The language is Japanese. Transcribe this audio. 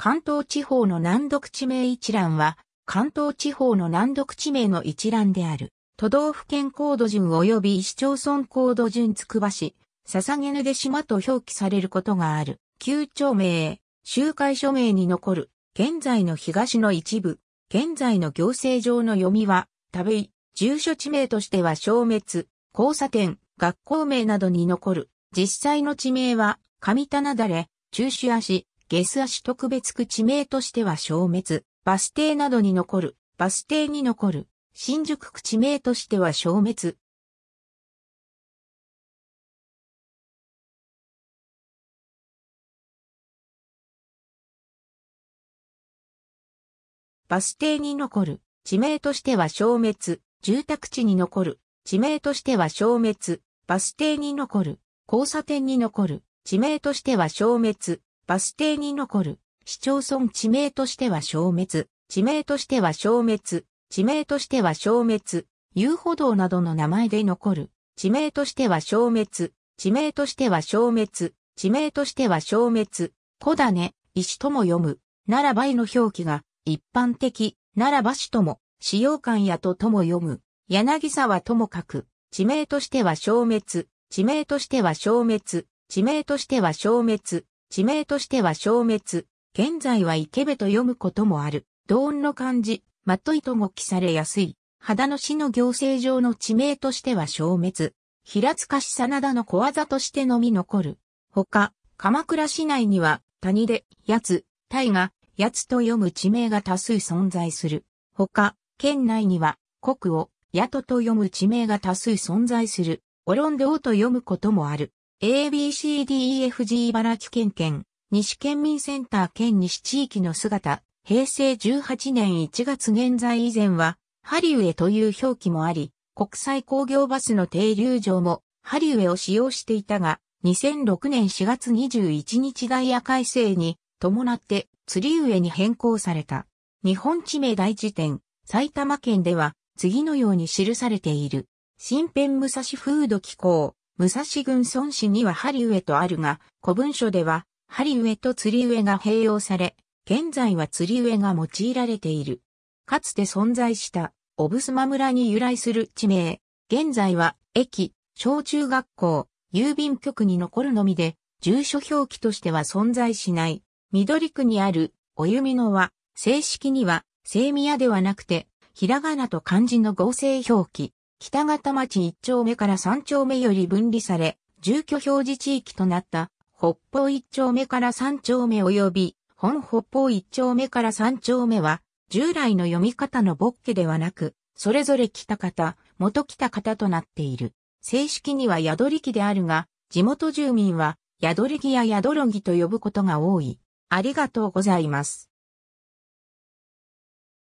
関東地方の難読地名一覧は、関東地方の難読地名の一覧である。都道府県コード順及び市町村コード順つくば市、捧げぬで島と表記されることがある。旧町名、集会署名に残る、現在の東の一部、現在の行政上の読みは、い、住所地名としては消滅、交差点、学校名などに残る。実際の地名は、上棚だれ、中州足、ゲス足特別区地名としては消滅、バス停などに残る、バス停に残る、新宿区地名としては消滅。バス停に残る、地名としては消滅、住宅地に残る、地名としては消滅、バス停に残る、交差点に残る、地名としては消滅、バス停に残る市町村地名としては消滅、地名としては消滅、地名としては消滅、遊歩道などの名前で残る、地名としては消滅、地名としては消滅、地名としては消滅、小種、石とも読む、ならばいの表記が一般的、ならば市とも、使用館やととも読む、柳沢とも書く、地名としては消滅、地名としては消滅、地名としては消滅、地名としては消滅、現在は池部と読むこともある。同音の漢字、まといと語記されやすい。秦野市の行政上の地名としては消滅。平塚市真田の小技としてのみ残る。他、鎌倉市内には、谷で、やつ、大河、やつと読む地名が多数存在する。他、県内には、国を、やとと読む地名が多数存在する。オロンドと読むこともある。ABCDEFG 茨城県県、西県民センター県西地域の姿、平成18年1月現在以前は、ハリウエという表記もあり、国際工業バスの停留場も、ハリウエを使用していたが、2006年4月21日ダイヤ改正に伴って釣り上に変更された。日本地名大辞典、埼玉県では次のように記されている。新編武蔵フード機構、武蔵郡孫子には針上とあるが、古文書では、針上と釣り上が併用され、現在は釣り上が用いられている。かつて存在した、オブスマ村に由来する地名、現在は、駅、小中学校、郵便局に残るのみで、住所表記としては存在しない。緑区にある、お弓のは、正式には、聖宮ではなくて、ひらがなと漢字の合成表記。北方町一丁目から三丁目より分離され、住居表示地域となった北方一丁目から三丁目及び本北方一丁目から三丁目は、従来の読み方のボッケではなく、それぞれ北方、元北方となっている。正式には宿り木であるが、地元住民は宿り木や宿ろぎと呼ぶことが多い。ありがとうございます。